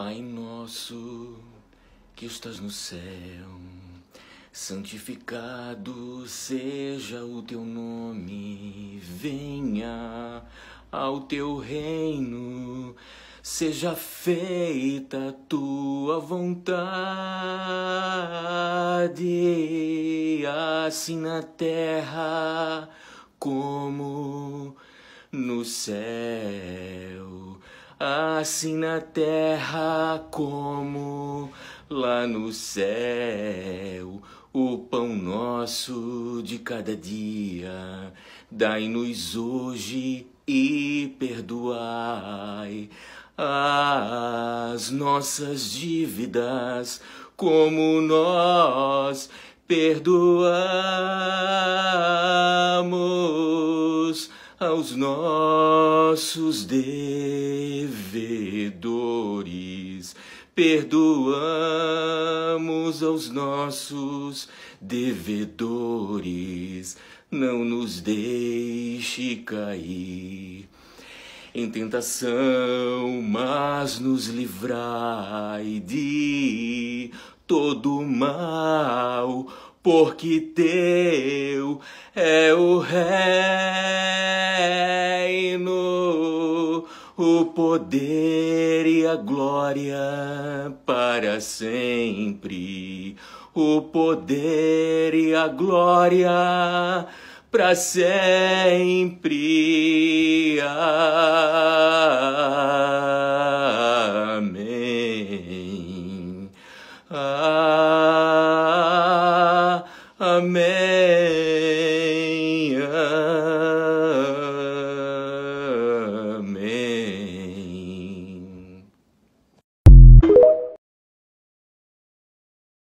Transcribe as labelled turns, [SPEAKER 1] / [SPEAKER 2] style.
[SPEAKER 1] Pai nosso que estás no céu, santificado seja o teu nome, venha ao teu reino, seja feita a tua vontade, assim na terra como no céu assim na terra como lá no céu. O pão nosso de cada dia, dai-nos hoje e perdoai as nossas dívidas, como nós perdoamos aos nossos deuses devedores, perdoamos aos nossos devedores, não nos deixe cair em tentação, mas nos livrai de todo mal, porque teu é o reino o poder e a glória para sempre. O poder e a glória para sempre. Amém. Amém.